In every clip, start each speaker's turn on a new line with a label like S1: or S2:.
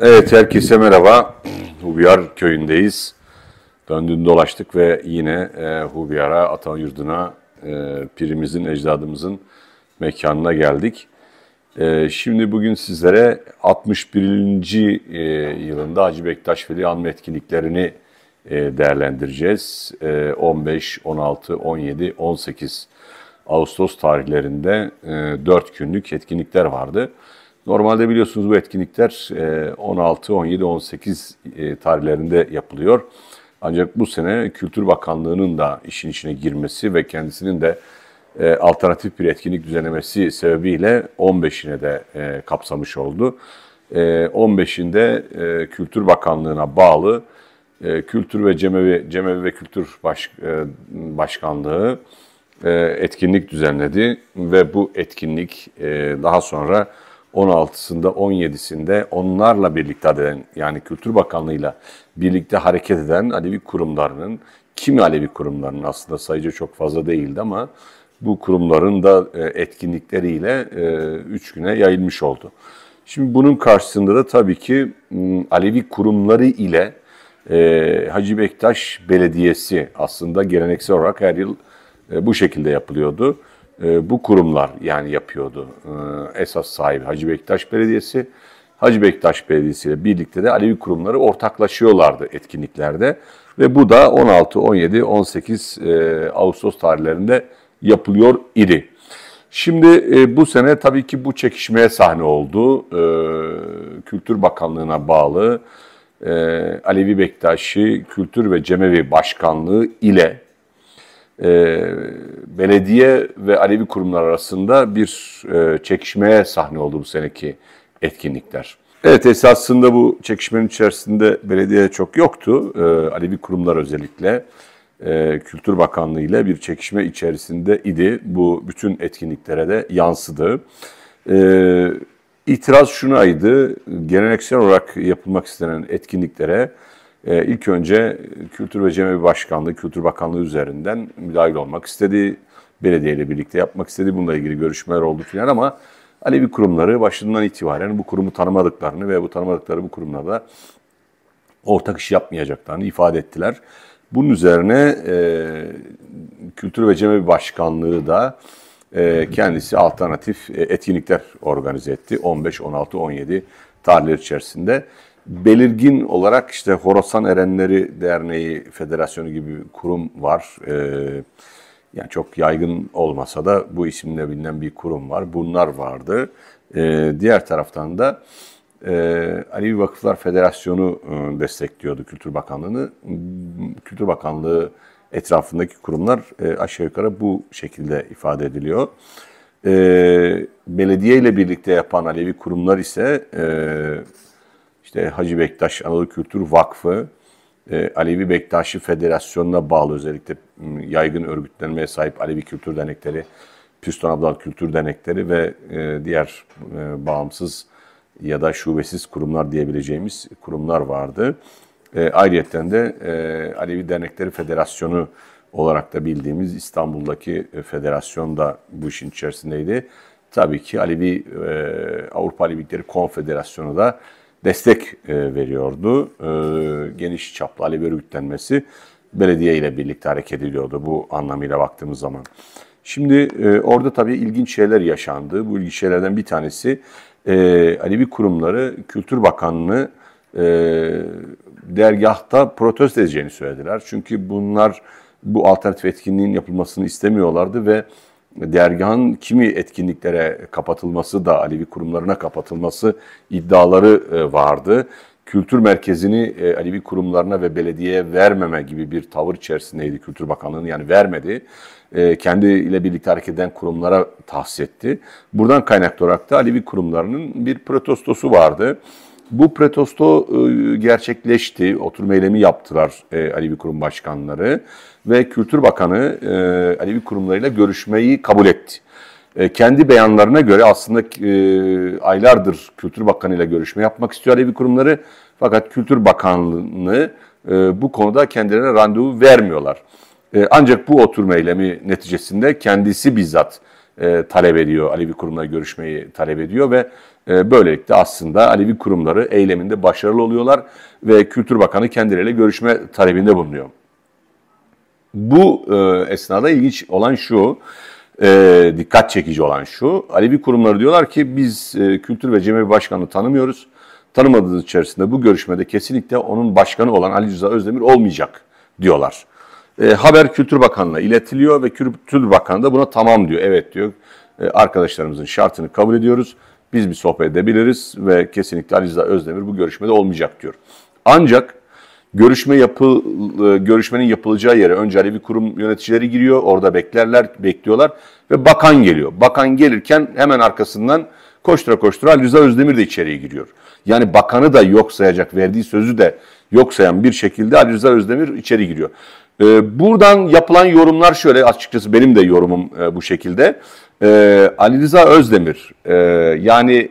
S1: Evet herkese merhaba. Hubiyar köyündeyiz. Döndüğünde dolaştık ve yine e, Hubiyar'a, Atan Yurdu'na, e, pirimizin, ecdadımızın mekanına geldik. E, şimdi bugün sizlere 61. E, yılında Hacı Bektaş Veli Anma etkinliklerini e, değerlendireceğiz. E, 15, 16, 17, 18 Ağustos tarihlerinde e, 4 günlük etkinlikler vardı. Bu Normalde biliyorsunuz bu etkinlikler 16, 17, 18 tarihlerinde yapılıyor. Ancak bu sene Kültür Bakanlığı'nın da işin içine girmesi ve kendisinin de e, alternatif bir etkinlik düzenlemesi sebebiyle 15'ine de e, kapsamış oldu. 15'inde e, Kültür Bakanlığı'na bağlı Kültür ve Cemevi, Cemevi ve Kültür Başkanlığı etkinlik düzenledi ve bu etkinlik daha sonra 16'sında, 17'sinde onlarla birlikte eden yani Kültür Bakanlığı'yla birlikte hareket eden Alevi kurumlarının, kimi Alevi kurumlarının aslında sayıca çok fazla değildi ama bu kurumların da e, etkinlikleriyle e, üç güne yayılmış oldu. Şimdi bunun karşısında da tabii ki Alevi kurumları ile e, Hacı Bektaş Belediyesi aslında geleneksel olarak her yıl bu şekilde yapılıyordu. E, bu kurumlar yani yapıyordu. E, esas sahibi Hacı Bektaş Belediyesi. Hacı Bektaş Belediyesi ile birlikte de Alevi kurumları ortaklaşıyorlardı etkinliklerde. Ve bu da 16, 17, 18 Ağustos tarihlerinde yapılıyor idi. Şimdi e, bu sene tabii ki bu çekişmeye sahne oldu. Kültür Bakanlığı'na bağlı Alevi Bektaşi Kültür ve Cemevi Başkanlığı ile e, belediye ve Alevi kurumlar arasında bir e, çekişmeye sahne oldu bu seneki etkinlikler. Evet esasında bu çekişmenin içerisinde belediye çok yoktu. E, Alevi kurumlar özellikle e, Kültür Bakanlığı ile bir çekişme içerisinde idi. Bu bütün etkinliklere de yansıdı. E, itiraz şunaydı, geleneksel olarak yapılmak istenen etkinliklere e, ilk önce Kültür ve Cemevi Başkanlığı, Kültür Bakanlığı üzerinden müdahil olmak istedi. Belediyeyle birlikte yapmak istedi. Bununla ilgili görüşmeler oldu filan ama Alevi kurumları başından itibaren bu kurumu tanımadıklarını ve bu tanımadıkları bu kurumlarda ortak iş yapmayacaklarını ifade ettiler. Bunun üzerine e, Kültür ve Cemevi Başkanlığı da e, kendisi alternatif e, etkinlikler organize etti. 15, 16, 17 tarihler içerisinde belirgin olarak işte Horasan Erenleri Derneği Federasyonu gibi bir kurum var. E, yani çok yaygın olmasa da bu isimle bilinen bir kurum var. Bunlar vardı. E, diğer taraftan da e, Alevi Vakıflar Federasyonu e, destekliyordu Kültür Bakanlığı'nı. Kültür Bakanlığı etrafındaki kurumlar e, aşağı yukarı bu şekilde ifade ediliyor. E, belediye ile birlikte yapan Alevi kurumlar ise e, işte Hacı Bektaş Anadolu Kültür Vakfı, e, Alevi Bektaşi Federasyonu'na bağlı özellikle yaygın örgütlenmeye sahip Alevi Kültür Dernekleri, Püston Abdal Kültür Dernekleri ve e, diğer e, bağımsız ya da şubesiz kurumlar diyebileceğimiz kurumlar vardı. E, de Alevi Dernekleri Federasyonu olarak da bildiğimiz İstanbul'daki federasyon da bu işin içerisindeydi. Tabii ki Alevi Avrupa Alevilikleri Konfederasyonu da destek e, veriyordu. E, geniş çaplı Alevi örgütlenmesi belediye ile birlikte hareket ediyordu bu anlamıyla baktığımız zaman. Şimdi e, orada tabii ilginç şeyler yaşandı. Bu ilginç şeylerden bir tanesi Alevi kurumları Kültür Bakanlığı dergahta protesto edeceğini söylediler. Çünkü bunlar bu alternatif etkinliğin yapılmasını istemiyorlardı ve dergahın kimi etkinliklere kapatılması da, Alevi kurumlarına kapatılması iddiaları e, vardı. Kültür merkezini e, Alevi kurumlarına ve belediyeye vermeme gibi bir tavır içerisindeydi Kültür Bakanlığı'nın. Yani vermedi. E, Kendi ile birlikte hareket eden kurumlara tahsis etti. Buradan kaynaklı olarak da Alevi kurumlarının bir protestosu vardı. Bu protesto gerçekleşti. Oturma eylemi yaptılar Alevi kurum başkanları ve Kültür Bakanı e, Alevi kurumlarıyla görüşmeyi kabul etti. E, kendi beyanlarına göre aslında e, aylardır Kültür Bakanı ile görüşme yapmak istiyor Alevi kurumları. Fakat Kültür Bakanlığı e, bu konuda kendilerine randevu vermiyorlar. E, ancak bu oturma eylemi neticesinde kendisi bizzat e, talep ediyor. Alevi kurumla görüşmeyi talep ediyor ve e, böylelikle aslında Alevi kurumları eyleminde başarılı oluyorlar ve Kültür Bakanı kendileriyle görüşme talebinde bulunuyor. Bu e, esnada ilginç olan şu, e, dikkat çekici olan şu, Alevi kurumları diyorlar ki biz e, Kültür ve Cemevi Başkanı'nı tanımıyoruz. Tanımadığınız içerisinde bu görüşmede kesinlikle onun başkanı olan Ali Rıza Özdemir olmayacak diyorlar. E, haber Kültür Bakanlığı'na iletiliyor ve Kültür Bakanı da buna tamam diyor, evet diyor. E, arkadaşlarımızın şartını kabul ediyoruz. Biz bir sohbet edebiliriz ve kesinlikle Ali Rıza Özdemir bu görüşmede olmayacak diyor. Ancak Görüşme yapı, e, görüşmenin yapılacağı yere önce Alevi kurum yöneticileri giriyor. Orada beklerler, bekliyorlar ve bakan geliyor. Bakan gelirken hemen arkasından koştura koştura Rıza Özdemir de içeriye giriyor. Yani bakanı da yok sayacak, verdiği sözü de yok sayan bir şekilde Ali Rıza Özdemir içeri giriyor. E, buradan yapılan yorumlar şöyle açıkçası benim de yorumum e, bu şekilde. Ali Rıza Özdemir yani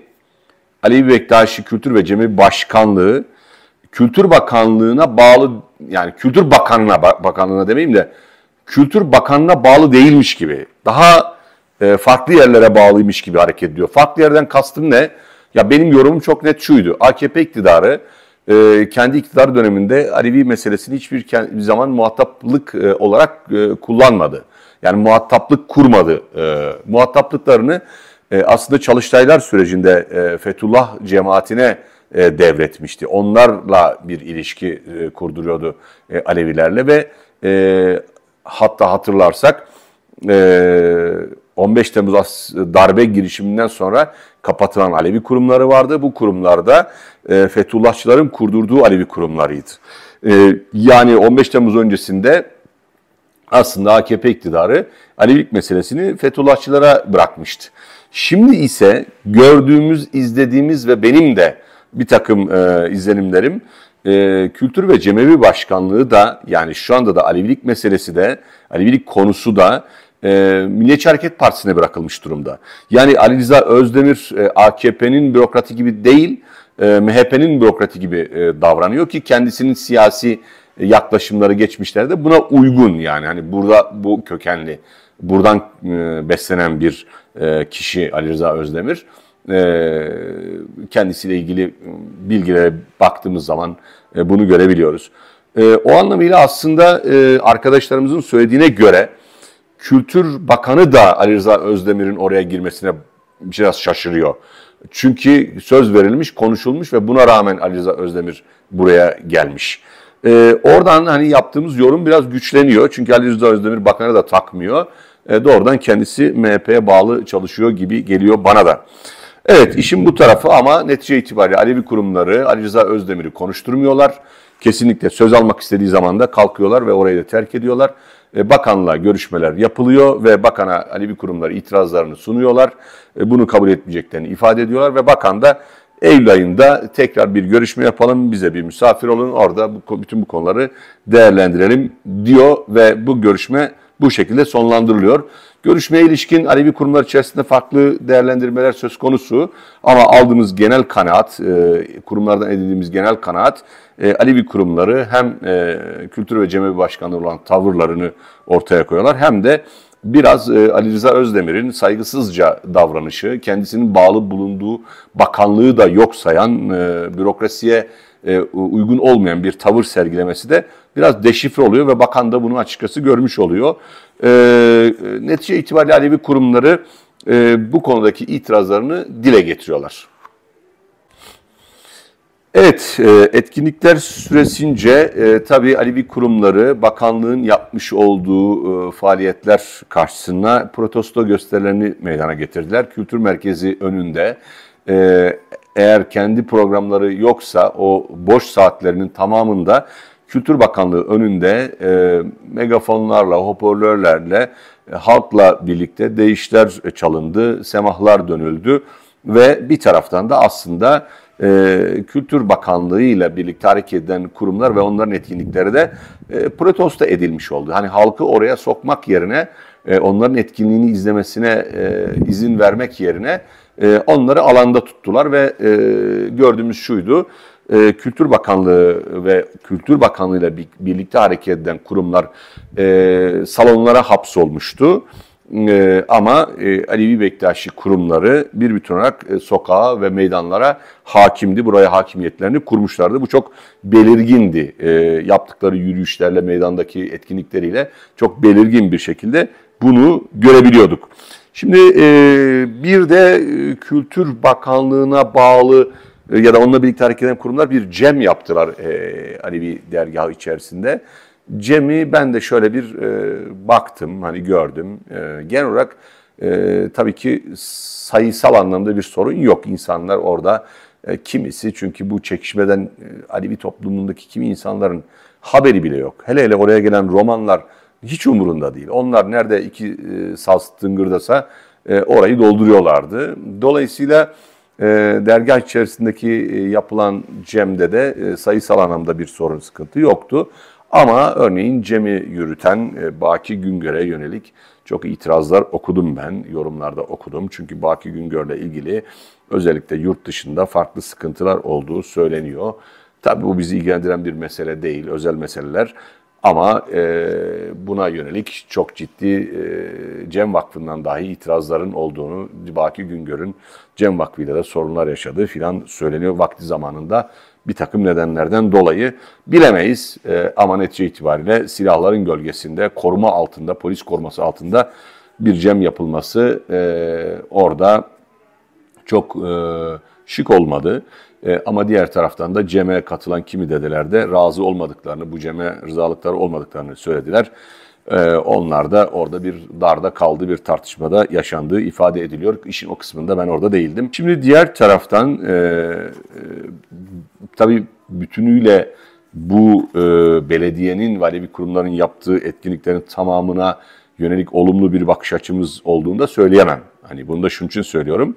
S1: Ali Bektaşi Kültür ve Cemil Başkanlığı Kültür Bakanlığı'na bağlı yani Kültür Bakanlığı'na bakanlığına demeyeyim de Kültür Bakanlığı'na bağlı değilmiş gibi. Daha e, farklı yerlere bağlıymış gibi hareket ediyor. Farklı yerden kastım ne? Ya benim yorumum çok net şuydu. AKP iktidarı e, kendi iktidar döneminde Alevi meselesini hiçbir zaman muhataplık e, olarak e, kullanmadı. Yani muhataplık kurmadı. E, muhataplıklarını e, aslında çalıştaylar sürecinde e, Fethullah cemaatine e, devretmişti. Onlarla bir ilişki e, kurduruyordu e, Alevilerle ve e, hatta hatırlarsak e, 15 Temmuz darbe girişiminden sonra kapatılan Alevi kurumları vardı. Bu kurumlarda e, Fethullahçıların kurdurduğu Alevi kurumlarıydı. E, yani 15 Temmuz öncesinde aslında AKP iktidarı Alevilik meselesini Fethullahçılara bırakmıştı. Şimdi ise gördüğümüz, izlediğimiz ve benim de bir takım e, izlenimlerim. E, Kültür ve Cemevi Başkanlığı da yani şu anda da Alevilik meselesi de, Alevilik konusu da e, Milliyetçi Hareket Partisi'ne bırakılmış durumda. Yani Ali Rıza Özdemir e, AKP'nin bürokrati gibi değil, e, MHP'nin bürokrati gibi e, davranıyor ki kendisinin siyasi e, yaklaşımları geçmişlerde buna uygun yani hani burada bu kökenli buradan e, beslenen bir e, kişi Ali Rıza Özdemir. Ee, kendisiyle ilgili bilgilere baktığımız zaman e, bunu görebiliyoruz. Ee, o anlamıyla aslında e, arkadaşlarımızın söylediğine göre Kültür Bakanı da Ali Rıza Özdemir'in oraya girmesine biraz şaşırıyor. Çünkü söz verilmiş, konuşulmuş ve buna rağmen Ali Rıza Özdemir buraya gelmiş. Ee, oradan hani yaptığımız yorum biraz güçleniyor. Çünkü Ali Rıza Özdemir bakanı da takmıyor. Ee, doğrudan kendisi MHP'ye bağlı çalışıyor gibi geliyor bana da. Evet işin bu tarafı ama netice itibariyle Alevi kurumları Ali Rıza Özdemir'i konuşturmuyorlar. Kesinlikle söz almak istediği zaman da kalkıyorlar ve orayı da terk ediyorlar. E, bakanla görüşmeler yapılıyor ve bakana Alevi kurumları itirazlarını sunuyorlar. E, bunu kabul etmeyeceklerini ifade ediyorlar ve bakan da Eylül ayında tekrar bir görüşme yapalım, bize bir misafir olun, orada bütün bu konuları değerlendirelim diyor ve bu görüşme bu şekilde sonlandırılıyor. Görüşmeye ilişkin Alevi kurumlar içerisinde farklı değerlendirmeler söz konusu ama aldığımız genel kanaat, e, kurumlardan edindiğimiz genel kanaat e, Alevi kurumları hem e, Kültür ve Cemevi Başkanı olan tavırlarını ortaya koyuyorlar hem de biraz Ali Rıza Özdemir'in saygısızca davranışı, kendisinin bağlı bulunduğu bakanlığı da yok sayan bürokrasiye e, uygun olmayan bir tavır sergilemesi de biraz deşifre oluyor ve bakan da bunu açıkçası görmüş oluyor. E, e netice itibariyle Alevi kurumları e, bu konudaki itirazlarını dile getiriyorlar. Evet, e, etkinlikler süresince e, tabii Alevi kurumları bakanlığın yapmış olduğu faaliyetler karşısında protesto gösterilerini meydana getirdiler. Kültür merkezi önünde eğer kendi programları yoksa o boş saatlerinin tamamında Kültür Bakanlığı önünde e, megafonlarla, hoparlörlerle, e, halkla birlikte değişler çalındı, semahlar dönüldü ve bir taraftan da aslında e, Kültür Bakanlığı ile birlikte hareket eden kurumlar ve onların etkinlikleri de e, protesto edilmiş oldu. Hani halkı oraya sokmak yerine, e, onların etkinliğini izlemesine e, izin vermek yerine ee, onları alanda tuttular ve e, gördüğümüz şuydu. Ee, Kültür Bakanlığı ve Kültür Bakanlığı ile birlikte hareket eden kurumlar e, salonlara hapsolmuştu. E, ama e, Alevi Bektaşi kurumları bir bütün olarak e, sokağa ve meydanlara hakimdi. Buraya hakimiyetlerini kurmuşlardı. Bu çok belirgindi. yaptıkları yürüyüşlerle, meydandaki etkinlikleriyle çok belirgin bir şekilde bunu görebiliyorduk. Şimdi e, bir de e, Kültür Bakanlığı'na bağlı e, ya da onunla birlikte hareket eden kurumlar bir cem yaptılar hani bir dergahı içerisinde. Cem'i ben de şöyle bir baktım, hani gördüm. Genel olarak tabii ki sayısal anlamda bir sorun yok. insanlar orada kimisi çünkü bu çekişmeden Alevi toplumundaki kimi insanların haberi bile yok. Hele hele oraya gelen Romanlar hiç umurunda değil. Onlar nerede iki e, saz tıngırdasa e, orayı dolduruyorlardı. Dolayısıyla e, dergah içerisindeki e, yapılan cemde de e, sayısal anlamda bir sorun sıkıntı yoktu. Ama örneğin Cem'i yürüten e, Baki Güngör'e yönelik çok itirazlar okudum ben, yorumlarda okudum. Çünkü Baki Güngör'le ilgili özellikle yurt dışında farklı sıkıntılar olduğu söyleniyor. Tabii bu bizi ilgilendiren bir mesele değil, özel meseleler. Ama e, buna yönelik çok ciddi e, Cem Vakfı'ndan dahi itirazların olduğunu Baki Güngör'ün Cem Vakfı'yla da sorunlar yaşadığı filan söyleniyor vakti zamanında bir takım nedenlerden dolayı bilemeyiz e, ama netice itibariyle silahların gölgesinde koruma altında polis koruması altında bir cem yapılması e, orada çok e, şık olmadı. E, ama diğer taraftan da ceme katılan kimi dedeler de razı olmadıklarını, bu ceme rızalıkları olmadıklarını söylediler. E, onlar da orada bir darda kaldı, bir tartışmada yaşandığı ifade ediliyor. İşin o kısmında ben orada değildim. Şimdi diğer taraftan e, e, tabii bütünüyle bu e, belediyenin, vali bir kurumların yaptığı etkinliklerin tamamına yönelik olumlu bir bakış açımız olduğunu da söyleyemem. Hani bunu da şunun için söylüyorum.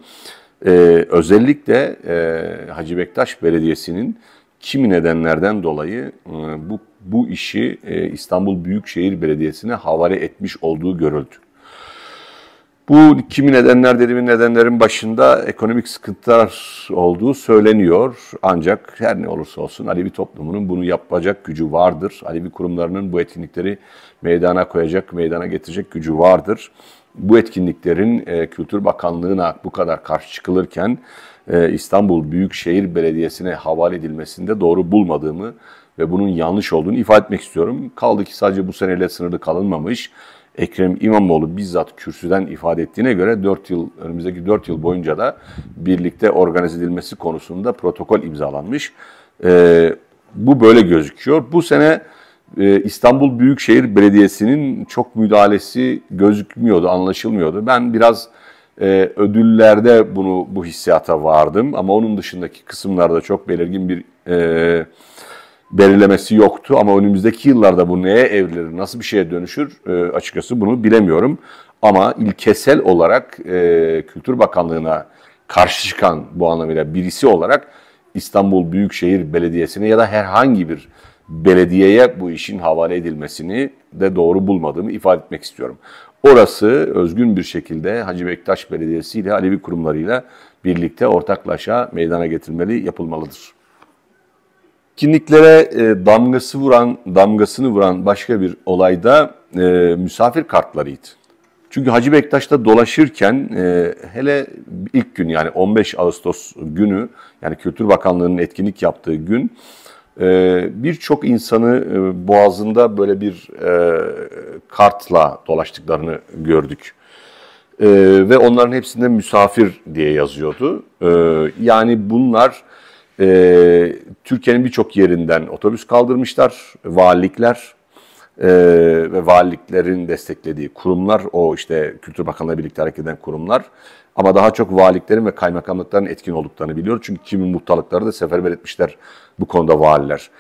S1: Ee, özellikle e, Hacı Bektaş Belediyesi'nin kimi nedenlerden dolayı e, bu bu işi e, İstanbul Büyükşehir Belediyesi'ne havale etmiş olduğu görüldü. Bu kimi nedenler dediğim nedenlerin başında ekonomik sıkıntılar olduğu söyleniyor. Ancak her ne olursa olsun Alevi toplumunun bunu yapacak gücü vardır. Alevi kurumlarının bu etkinlikleri meydana koyacak, meydana getirecek gücü vardır bu etkinliklerin e, Kültür Bakanlığı'na bu kadar karşı çıkılırken e, İstanbul Büyükşehir Belediyesi'ne havale edilmesinde doğru bulmadığımı ve bunun yanlış olduğunu ifade etmek istiyorum. Kaldı ki sadece bu seneyle sınırlı kalınmamış. Ekrem İmamoğlu bizzat kürsüden ifade ettiğine göre 4 yıl önümüzdeki 4 yıl boyunca da birlikte organize edilmesi konusunda protokol imzalanmış. E, bu böyle gözüküyor. Bu sene ee, İstanbul Büyükşehir Belediyesi'nin çok müdahalesi gözükmüyordu, anlaşılmıyordu. Ben biraz e, ödüllerde bunu bu hissiyata vardım ama onun dışındaki kısımlarda çok belirgin bir e, belirlemesi yoktu. Ama önümüzdeki yıllarda bu neye evrilir, nasıl bir şeye dönüşür e, açıkçası bunu bilemiyorum. Ama ilkesel olarak Kültür Bakanlığı'na karşı çıkan bu anlamıyla birisi olarak İstanbul Büyükşehir Belediyesi'ne ya da herhangi bir belediyeye bu işin havale edilmesini de doğru bulmadığımı ifade etmek istiyorum. Orası özgün bir şekilde Hacı Bektaş Belediyesi ile Alevi kurumlarıyla birlikte ortaklaşa meydana getirmeli, yapılmalıdır. Kimliklere e, damgası vuran, damgasını vuran başka bir olayda e, misafir kartlarıydı. Çünkü Hacı Bektaş'ta dolaşırken e, hele ilk gün yani 15 Ağustos günü yani Kültür Bakanlığı'nın etkinlik yaptığı gün e, birçok insanı e, boğazında böyle bir e, kartla dolaştıklarını gördük. E, ve onların hepsinde misafir diye yazıyordu. E, yani bunlar e, Türkiye'nin birçok yerinden otobüs kaldırmışlar, valilikler e, ve valiliklerin desteklediği kurumlar, o işte Kültür Bakanlığı'yla birlikte hareket eden kurumlar ama daha çok valiklerin ve kaymakamlıkların etkin olduklarını biliyor. Çünkü kimin muhtarlıkları da seferber etmişler bu konuda valiler.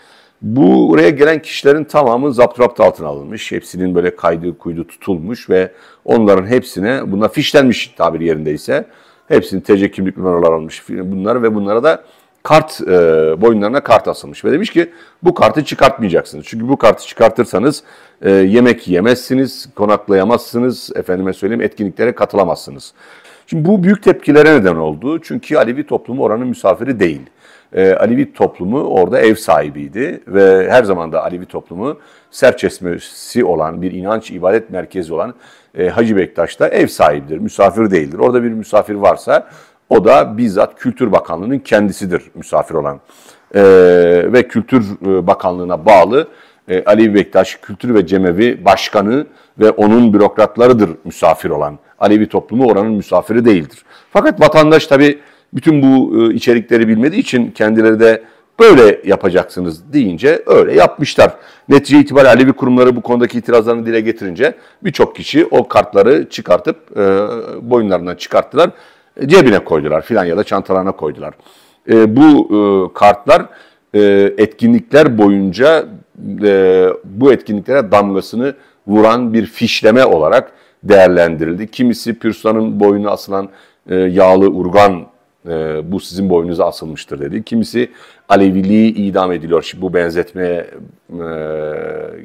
S1: Bu oraya gelen kişilerin tamamı zapturapt altına alınmış. Hepsinin böyle kaydı kuydu tutulmuş ve onların hepsine buna fişlenmiş tabir yerindeyse hepsinin TC kimlik numaraları alınmış bunları ve bunlara da kart e, boyunlarına kart asılmış ve demiş ki bu kartı çıkartmayacaksınız. Çünkü bu kartı çıkartırsanız e, yemek yemezsiniz, konaklayamazsınız, efendime söyleyeyim etkinliklere katılamazsınız. Şimdi bu büyük tepkilere neden oldu. Çünkü Alevi toplumu oranın misafiri değil. E, Alevi toplumu orada ev sahibiydi ve her zaman da Alevi toplumu serçesmesi olan bir inanç ibadet merkezi olan e, Hacı Bektaş'ta ev sahibidir, misafir değildir. Orada bir misafir varsa o da bizzat Kültür Bakanlığı'nın kendisidir misafir olan. E, ve Kültür e, Bakanlığı'na bağlı e, Ali Bektaş Kültür ve Cemevi Başkanı ve onun bürokratlarıdır misafir olan. Alevi toplumu oranın misafiri değildir. Fakat vatandaş tabi bütün bu e, içerikleri bilmediği için kendileri de böyle yapacaksınız deyince öyle yapmışlar. Netice itibariyle Alevi kurumları bu konudaki itirazlarını dile getirince birçok kişi o kartları çıkartıp e, boyunlarından çıkarttılar. E, cebine koydular filan ya da çantalarına koydular. E, bu e, kartlar e, etkinlikler boyunca e, bu etkinliklere damgasını vuran bir fişleme olarak değerlendirildi. Kimisi Pürsan'ın boynuna asılan e, yağlı urgan e, bu sizin boynunuza asılmıştır dedi. Kimisi Aleviliği idam ediliyor. Şimdi bu benzetme e,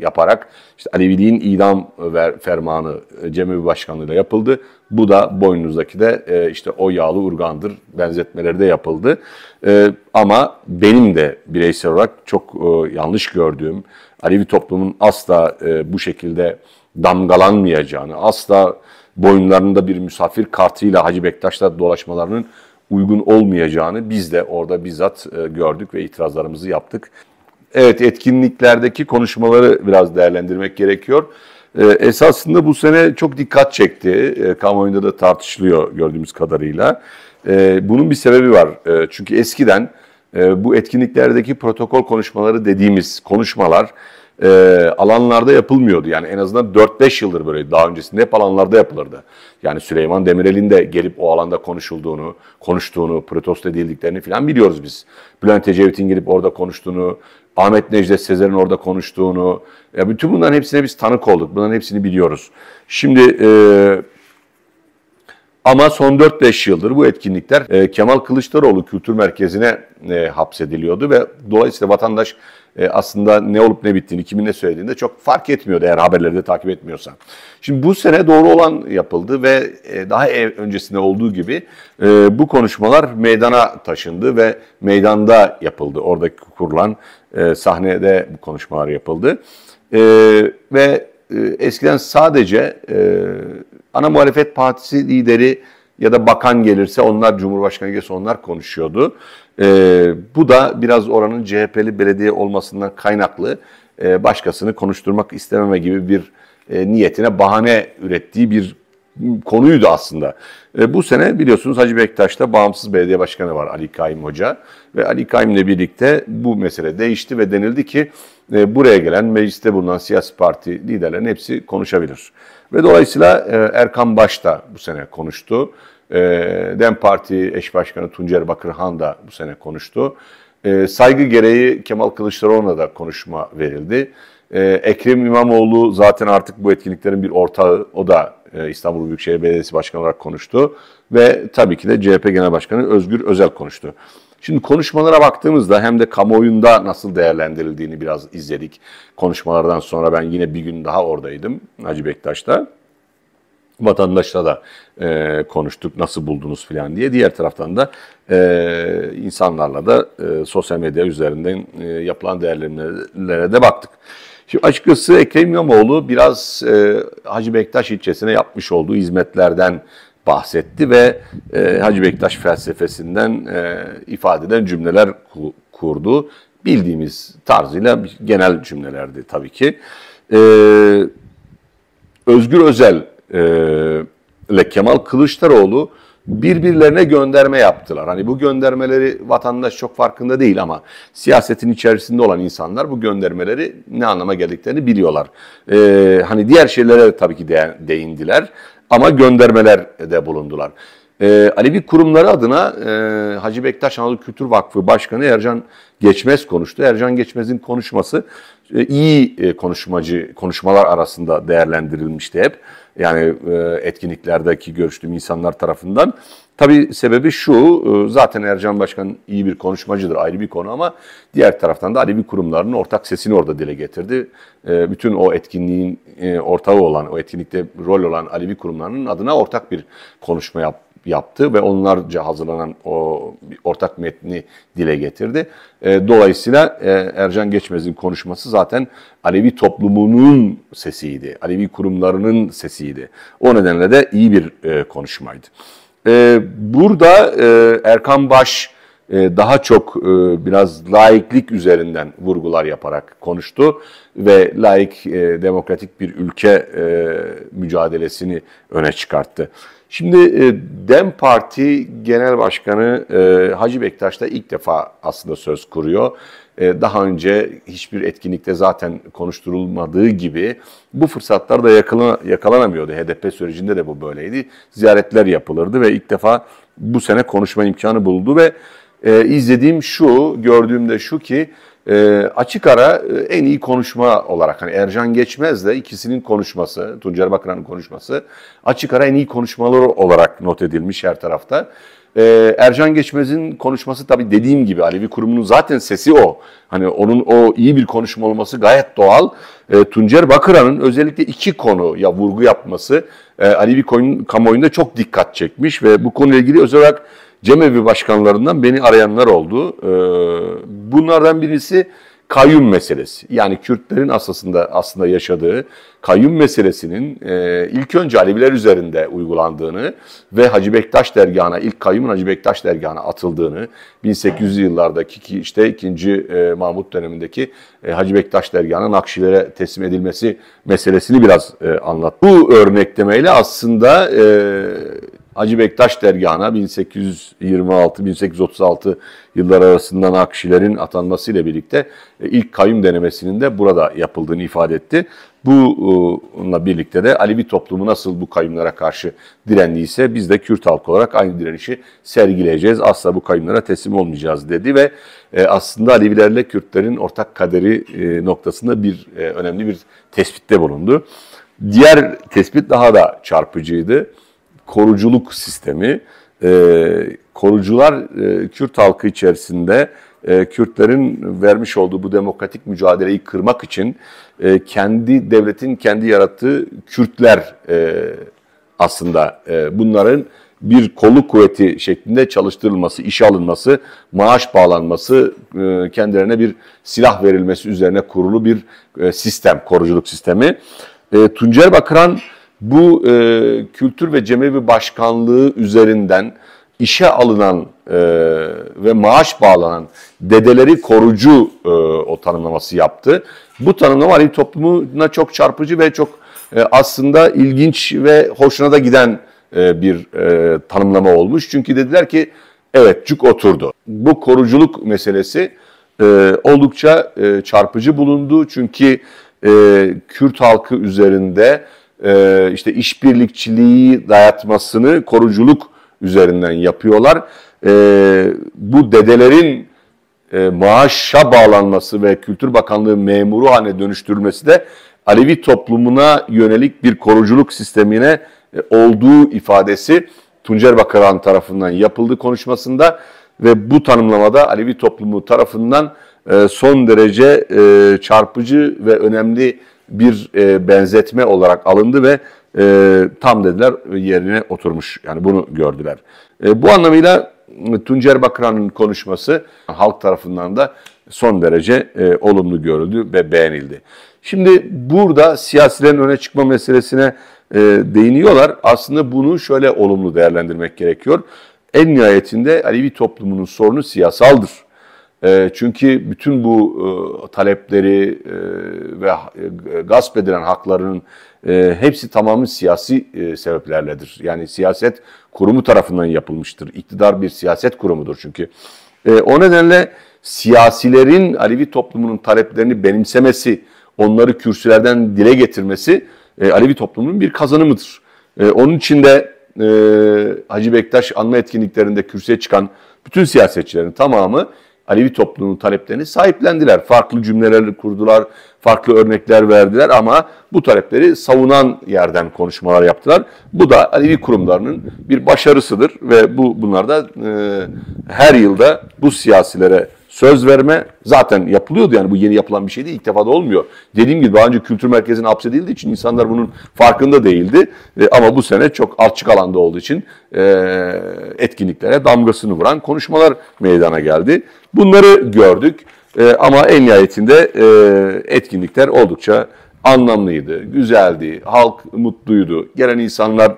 S1: yaparak işte Aleviliğin idam ver, fermanı e, Cemevi Başkanlığı'yla yapıldı. Bu da boynunuzdaki de e, işte o yağlı urgandır benzetmeleri de yapıldı. E, ama benim de bireysel olarak çok e, yanlış gördüğüm Alevi toplumun asla e, bu şekilde damgalanmayacağını, asla boyunlarında bir misafir kartıyla Hacı Bektaş'la dolaşmalarının uygun olmayacağını biz de orada bizzat e, gördük ve itirazlarımızı yaptık. Evet etkinliklerdeki konuşmaları biraz değerlendirmek gerekiyor. E, esasında bu sene çok dikkat çekti. Ee, kamuoyunda da tartışılıyor gördüğümüz kadarıyla. E, bunun bir sebebi var. çünkü eskiden bu etkinliklerdeki protokol konuşmaları dediğimiz konuşmalar e, alanlarda yapılmıyordu. Yani en azından 4-5 yıldır böyle daha öncesinde hep alanlarda yapılırdı. Yani Süleyman Demirel'in de gelip o alanda konuşulduğunu, konuştuğunu, protesto edildiklerini falan biliyoruz biz. Bülent Ecevit'in gelip orada konuştuğunu, Ahmet Necdet Sezer'in orada konuştuğunu, ya bütün bunların hepsine biz tanık olduk. Bunların hepsini biliyoruz. Şimdi e, ama son 4-5 yıldır bu etkinlikler e, Kemal Kılıçdaroğlu Kültür Merkezi'ne e, hapsediliyordu ve dolayısıyla vatandaş e, aslında ne olup ne bittiğini, kimin ne söylediğini de çok fark etmiyordu eğer haberleri de takip etmiyorsa. Şimdi bu sene doğru olan yapıldı ve e, daha ev öncesinde olduğu gibi e, bu konuşmalar meydana taşındı ve meydanda yapıldı. oradaki kurulan e, sahnede bu konuşmalar yapıldı. E, ve e, eskiden sadece e, ana muhalefet partisi lideri ya da bakan gelirse onlar Cumhurbaşkanı gelirse onlar konuşuyordu. Ee, bu da biraz oranın CHP'li belediye olmasından kaynaklı e, başkasını konuşturmak istememe gibi bir e, niyetine bahane ürettiği bir konuydu aslında. E, bu sene biliyorsunuz Hacı Bektaş'ta bağımsız belediye başkanı var Ali Kaim Hoca. Ve Ali Kaim'le birlikte bu mesele değişti ve denildi ki e, buraya gelen mecliste bulunan siyasi parti liderlerin hepsi konuşabilir. Ve dolayısıyla e, Erkan Baş da bu sene konuştu. E, DEM Parti eş başkanı Tuncer Bakırhan da bu sene konuştu. E, saygı gereği Kemal Kılıçdaroğlu'na da konuşma verildi. Ee, Ekrem İmamoğlu zaten artık bu etkinliklerin bir ortağı. O da e, İstanbul Büyükşehir Belediyesi Başkanı olarak konuştu. Ve tabii ki de CHP Genel Başkanı Özgür Özel konuştu. Şimdi konuşmalara baktığımızda hem de kamuoyunda nasıl değerlendirildiğini biraz izledik. Konuşmalardan sonra ben yine bir gün daha oradaydım Hacı Bektaş'ta. Vatandaşla da e, konuştuk nasıl buldunuz filan diye. Diğer taraftan da e, insanlarla da e, sosyal medya üzerinden e, yapılan değerlendirmelere de baktık. Şimdi açıkçası Ekrem İmamoğlu biraz e, Hacı Bektaş ilçesine yapmış olduğu hizmetlerden bahsetti ve e, Hacı Bektaş felsefesinden e, ifade eden cümleler kurdu. Bildiğimiz tarzıyla genel cümlelerdi tabii ki. E, Özgür Özel e, ile Kemal Kılıçdaroğlu birbirlerine gönderme yaptılar. Hani bu göndermeleri vatandaş çok farkında değil ama siyasetin içerisinde olan insanlar bu göndermeleri ne anlama geldiklerini biliyorlar. Ee, hani diğer şeylere tabii ki de, değindiler ama göndermeler de bulundular. Ee, Alevi kurumları adına e, Hacı Bektaş Anadolu Kültür Vakfı Başkanı Ercan Geçmez konuştu. Ercan Geçmez'in konuşması e, iyi e, konuşmacı konuşmalar arasında değerlendirilmişti hep. Yani e, etkinliklerdeki görüştüğüm insanlar tarafından. tabi sebebi şu, e, zaten Ercan Başkan iyi bir konuşmacıdır ayrı bir konu ama diğer taraftan da Alibi kurumlarının ortak sesini orada dile getirdi. E, bütün o etkinliğin ortağı olan, o etkinlikte rol olan Alibi kurumlarının adına ortak bir konuşma yaptı yaptı ve onlarca hazırlanan o ortak metni dile getirdi. E, dolayısıyla e, Ercan Geçmez'in konuşması zaten Alevi toplumunun sesiydi. Alevi kurumlarının sesiydi. O nedenle de iyi bir e, konuşmaydı. E, burada Erkan Baş daha çok biraz laiklik üzerinden vurgular yaparak konuştu ve laik demokratik bir ülke mücadelesini öne çıkarttı. Şimdi e, DEM Parti Genel Başkanı e, Hacı Bektaş da ilk defa aslında söz kuruyor. E, daha önce hiçbir etkinlikte zaten konuşturulmadığı gibi bu fırsatlar da yakalanamıyordu. HDP sürecinde de bu böyleydi. Ziyaretler yapılırdı ve ilk defa bu sene konuşma imkanı buldu ve izlediğim şu, gördüğüm de şu ki e, açık ara e, en iyi konuşma olarak hani Ercan Geçmez de ikisinin konuşması, Tuncer Bakıran'ın konuşması açık ara en iyi konuşmalar olarak not edilmiş her tarafta. E, Ercan Geçmez'in konuşması tabii dediğim gibi Alevi Kurumu'nun zaten sesi o. Hani onun o iyi bir konuşma olması gayet doğal. E, Tuncer Bakıran'ın özellikle iki konu ya vurgu yapması e, Alevi kamuoyunda çok dikkat çekmiş ve bu konuyla ilgili özel olarak cemevi başkanlarından beni arayanlar oldu. Ee, bunlardan birisi kayyum meselesi. Yani Kürtlerin aslında aslında yaşadığı kayyum meselesinin e, ilk önce Aleviler üzerinde uygulandığını ve Hacı Bektaş dergahına, ilk kayyumun Hacı Bektaş dergahına atıldığını, 1800'lü yıllardaki işte 2. E, Mahmut dönemindeki e, Hacı Bektaş dergahının Nakşilere teslim edilmesi meselesini biraz e, anlat. Bu örneklemeyle aslında e, Hacı Bektaş dergahına 1826-1836 yıllar arasından Akşilerin atanmasıyla birlikte e, ilk kayyum denemesinin de burada yapıldığını ifade etti. Bununla e, birlikte de Alevi toplumu nasıl bu kayyumlara karşı direndiyse biz de Kürt halkı olarak aynı direnişi sergileyeceğiz. Asla bu kayyumlara teslim olmayacağız dedi ve e, aslında Alevilerle Kürtlerin ortak kaderi noktasında bir önemli bir tespitte bulundu. Diğer tespit daha da çarpıcıydı koruculuk sistemi. E, korucular e, Kürt halkı içerisinde e, Kürtlerin vermiş olduğu bu demokratik mücadeleyi kırmak için e, kendi devletin kendi yarattığı Kürtler e, aslında e, bunların bir kolu kuvveti şeklinde çalıştırılması, işe alınması, maaş bağlanması, e, kendilerine bir silah verilmesi üzerine kurulu bir e, sistem, koruculuk sistemi. E, Tuncer Bakıran bu e, Kültür ve Cemevi Başkanlığı üzerinden işe alınan e, ve maaş bağlanan dedeleri korucu e, o tanımlaması yaptı. Bu tanımlama Alevi hani toplumuna çok çarpıcı ve çok e, aslında ilginç ve hoşuna da giden e, bir e, tanımlama olmuş. Çünkü dediler ki evet cuk oturdu. Bu koruculuk meselesi e, oldukça e, çarpıcı bulundu. Çünkü e, Kürt halkı üzerinde e, işte işbirlikçiliği dayatmasını koruculuk üzerinden yapıyorlar. E, bu dedelerin e, maaşa bağlanması ve Kültür Bakanlığı memuru haline dönüştürülmesi de Alevi toplumuna yönelik bir koruculuk sistemine olduğu ifadesi Tuncer Bakaran tarafından yapıldı konuşmasında ve bu tanımlamada Alevi toplumu tarafından son derece çarpıcı ve önemli bir e, benzetme olarak alındı ve e, tam dediler yerine oturmuş. Yani bunu gördüler. E, bu anlamıyla e, Tuncer Bakran'ın konuşması halk tarafından da son derece e, olumlu görüldü ve beğenildi. Şimdi burada siyasilerin öne çıkma meselesine e, değiniyorlar. Aslında bunu şöyle olumlu değerlendirmek gerekiyor. En nihayetinde Alevi toplumunun sorunu siyasaldır. Ee, çünkü bütün bu e, talepleri e, ve e, gasp edilen hakların hepsi tamamen siyasi sebeplerledir. Yani siyaset kurumu tarafından yapılmıştır. İktidar bir siyaset kurumudur çünkü. o nedenle siyasilerin Alevi toplumunun taleplerini benimsemesi, onları kürsülerden dile getirmesi e, Alevi toplumunun bir kazanımıdır. E, onun için de Hacı Bektaş anma etkinliklerinde kürsüye çıkan bütün siyasetçilerin tamamı Alevi toplumunun taleplerini sahiplendiler. Farklı cümleler kurdular, farklı örnekler verdiler ama bu talepleri savunan yerden konuşmalar yaptılar. Bu da Alevi kurumlarının bir başarısıdır ve bu bunlar da e, her yılda bu siyasilere söz verme zaten yapılıyordu yani bu yeni yapılan bir şey değil ilk defa da olmuyor. Dediğim gibi daha önce kültür merkezin hapsedildiği için insanlar bunun farkında değildi. E, ama bu sene çok açık alanda olduğu için e, etkinliklere damgasını vuran konuşmalar meydana geldi. Bunları gördük e, ama en nihayetinde e, etkinlikler oldukça anlamlıydı, güzeldi, halk mutluydu, gelen insanlar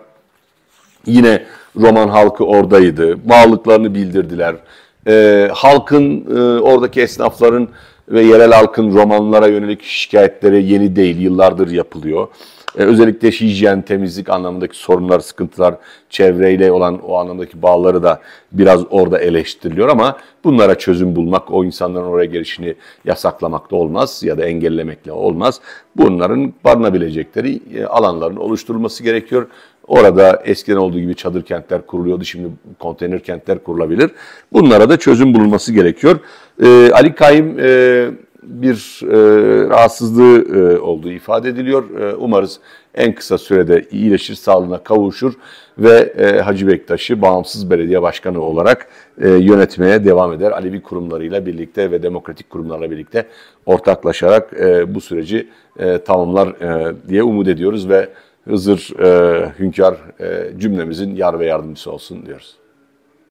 S1: yine Roman halkı oradaydı, bağlılıklarını bildirdiler e, halkın, e, oradaki esnafların ve yerel halkın romanlara yönelik şikayetleri yeni değil, yıllardır yapılıyor. E, özellikle hijyen, temizlik anlamındaki sorunlar, sıkıntılar, çevreyle olan o anlamdaki bağları da biraz orada eleştiriliyor ama bunlara çözüm bulmak, o insanların oraya girişini yasaklamak da olmaz ya da engellemekle olmaz. Bunların barınabilecekleri e, alanların oluşturulması gerekiyor. Orada eskiden olduğu gibi çadır kentler kuruluyordu. Şimdi konteyner kentler kurulabilir. Bunlara da çözüm bulunması gerekiyor. E, Ali Kayım e, bir e, rahatsızlığı e, olduğu ifade ediliyor. E, umarız en kısa sürede iyileşir, sağlığına kavuşur ve e, Hacı Bektaş'ı bağımsız belediye başkanı olarak e, yönetmeye devam eder. Alevi kurumlarıyla birlikte ve demokratik kurumlarla birlikte ortaklaşarak e, bu süreci e, tamamlar e, diye umut ediyoruz ve Hızır e, Hünkar e, cümlemizin yar ve yardımcısı olsun diyoruz.